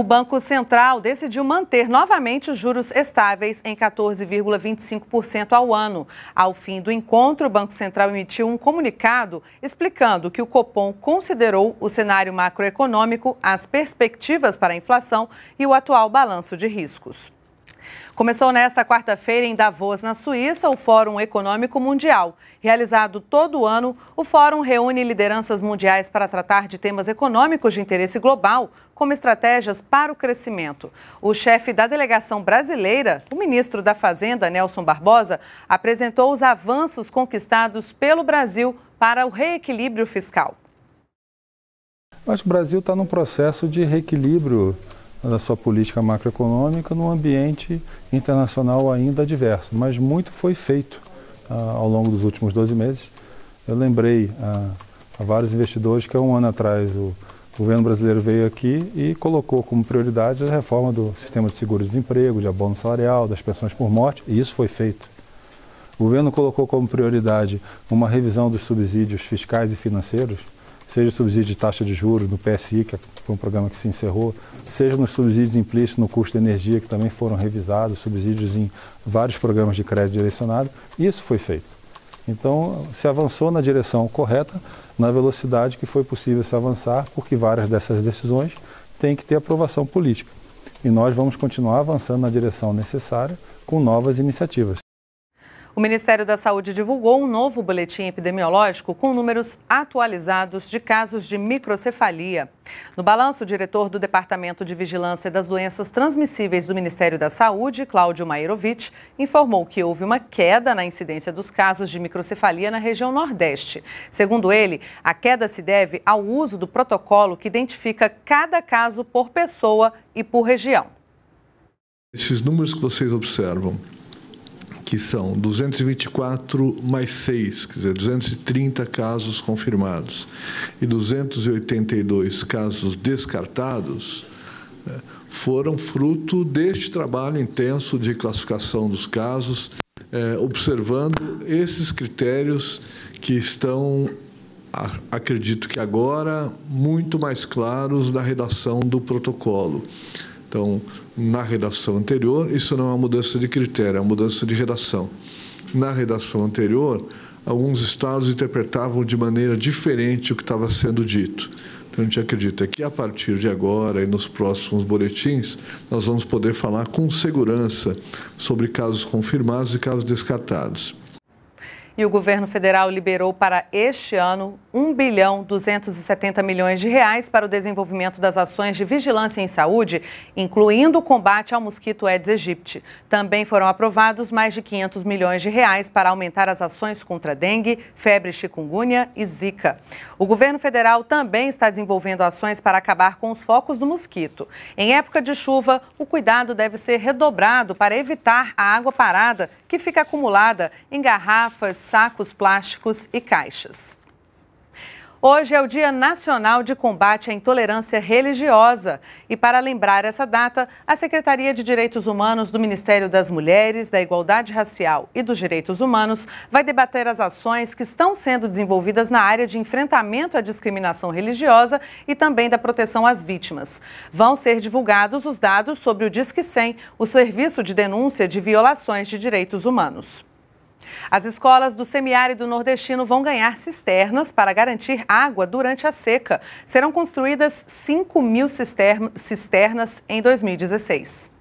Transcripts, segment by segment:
O Banco Central decidiu manter novamente os juros estáveis em 14,25% ao ano. Ao fim do encontro, o Banco Central emitiu um comunicado explicando que o Copom considerou o cenário macroeconômico, as perspectivas para a inflação e o atual balanço de riscos. Começou nesta quarta-feira em Davos, na Suíça, o Fórum Econômico Mundial. Realizado todo ano, o fórum reúne lideranças mundiais para tratar de temas econômicos de interesse global, como estratégias para o crescimento. O chefe da delegação brasileira, o ministro da Fazenda, Nelson Barbosa, apresentou os avanços conquistados pelo Brasil para o reequilíbrio fiscal. Acho que o Brasil está num processo de reequilíbrio fiscal da sua política macroeconômica num ambiente internacional ainda adverso. Mas muito foi feito ah, ao longo dos últimos 12 meses. Eu lembrei ah, a vários investidores que há um ano atrás o governo brasileiro veio aqui e colocou como prioridade a reforma do sistema de seguro-desemprego, de abono salarial, das pensões por morte, e isso foi feito. O governo colocou como prioridade uma revisão dos subsídios fiscais e financeiros, seja o subsídio de taxa de juros do PSI, que foi um programa que se encerrou, seja nos subsídios implícitos no custo de energia, que também foram revisados, subsídios em vários programas de crédito direcionado, isso foi feito. Então, se avançou na direção correta, na velocidade que foi possível se avançar, porque várias dessas decisões têm que ter aprovação política. E nós vamos continuar avançando na direção necessária com novas iniciativas. O Ministério da Saúde divulgou um novo boletim epidemiológico com números atualizados de casos de microcefalia. No balanço, o diretor do Departamento de Vigilância das Doenças Transmissíveis do Ministério da Saúde, Cláudio Mairovitch, informou que houve uma queda na incidência dos casos de microcefalia na região Nordeste. Segundo ele, a queda se deve ao uso do protocolo que identifica cada caso por pessoa e por região. Esses números que vocês observam que são 224 mais 6, quer dizer, 230 casos confirmados e 282 casos descartados, né, foram fruto deste trabalho intenso de classificação dos casos, é, observando esses critérios que estão, acredito que agora, muito mais claros na redação do protocolo. Então, na redação anterior, isso não é uma mudança de critério, é uma mudança de redação. Na redação anterior, alguns estados interpretavam de maneira diferente o que estava sendo dito. Então, a gente acredita que a partir de agora e nos próximos boletins, nós vamos poder falar com segurança sobre casos confirmados e casos descartados. E o governo federal liberou para este ano 1 bilhão 270 milhões de reais para o desenvolvimento das ações de vigilância em saúde, incluindo o combate ao mosquito Aedes aegypti. Também foram aprovados mais de 500 milhões de reais para aumentar as ações contra dengue, febre chikungunya e zika. O governo federal também está desenvolvendo ações para acabar com os focos do mosquito. Em época de chuva, o cuidado deve ser redobrado para evitar a água parada que fica acumulada em garrafas, sacos plásticos e caixas. Hoje é o Dia Nacional de Combate à Intolerância Religiosa. E para lembrar essa data, a Secretaria de Direitos Humanos do Ministério das Mulheres, da Igualdade Racial e dos Direitos Humanos vai debater as ações que estão sendo desenvolvidas na área de enfrentamento à discriminação religiosa e também da proteção às vítimas. Vão ser divulgados os dados sobre o Disque 100, o serviço de denúncia de violações de direitos humanos. As escolas do semiárido nordestino vão ganhar cisternas para garantir água durante a seca. Serão construídas 5 mil cisternas em 2016.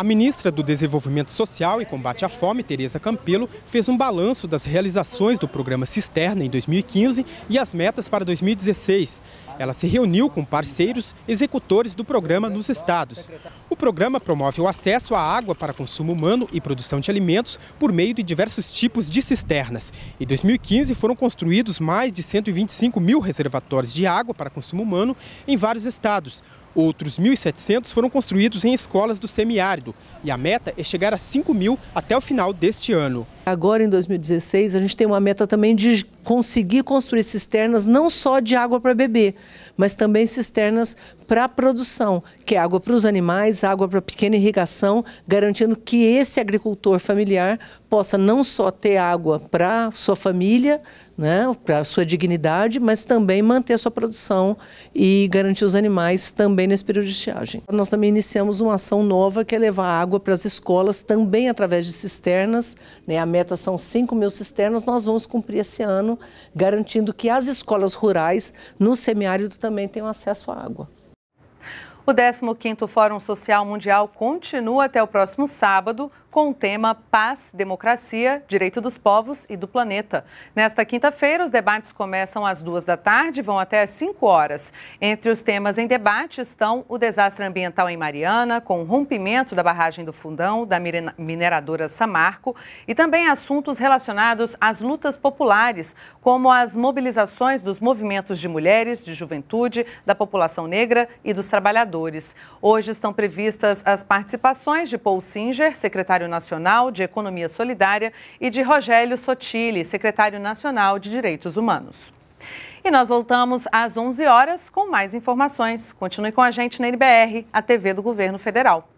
A ministra do Desenvolvimento Social e Combate à Fome, Tereza Campelo, fez um balanço das realizações do programa Cisterna em 2015 e as metas para 2016. Ela se reuniu com parceiros executores do programa nos estados. O programa promove o acesso à água para consumo humano e produção de alimentos por meio de diversos tipos de cisternas. Em 2015, foram construídos mais de 125 mil reservatórios de água para consumo humano em vários estados. Outros 1.700 foram construídos em escolas do semiárido e a meta é chegar a 5.000 até o final deste ano. Agora, em 2016, a gente tem uma meta também de conseguir construir cisternas não só de água para beber, mas também cisternas para produção, que é água para os animais, água para pequena irrigação, garantindo que esse agricultor familiar possa não só ter água para sua família, né, para sua dignidade, mas também manter a sua produção e garantir os animais também nesse período de estiagem. Nós também iniciamos uma ação nova que é levar água para as escolas também através de cisternas, né, a meta são 5 mil cisternas, nós vamos cumprir esse ano, garantindo que as escolas rurais no semiárido também tenham acesso à água. O 15º Fórum Social Mundial continua até o próximo sábado com o tema Paz, Democracia, Direito dos Povos e do Planeta. Nesta quinta-feira, os debates começam às duas da tarde e vão até às cinco horas. Entre os temas em debate estão o desastre ambiental em Mariana, com o rompimento da barragem do Fundão, da mineradora Samarco, e também assuntos relacionados às lutas populares, como as mobilizações dos movimentos de mulheres, de juventude, da população negra e dos trabalhadores. Hoje estão previstas as participações de Paul Singer, secretário secretário nacional de Economia Solidária, e de Rogério Sotile, secretário nacional de Direitos Humanos. E nós voltamos às 11 horas com mais informações. Continue com a gente na NBR, a TV do Governo Federal.